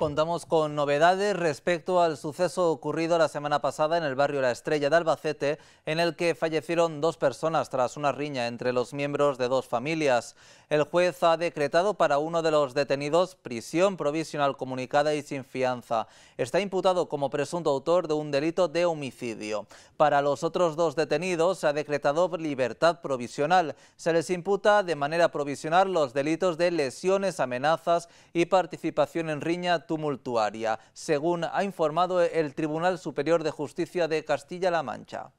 contamos con novedades respecto al suceso ocurrido la semana pasada en el barrio La Estrella de Albacete, en el que fallecieron dos personas tras una riña entre los miembros de dos familias. El juez ha decretado para uno de los detenidos prisión provisional comunicada y sin fianza. Está imputado como presunto autor de un delito de homicidio. Para los otros dos detenidos se ha decretado libertad provisional. Se les imputa de manera provisional los delitos de lesiones, amenazas y participación en riña tumultuaria, según ha informado el Tribunal Superior de Justicia de Castilla-La Mancha.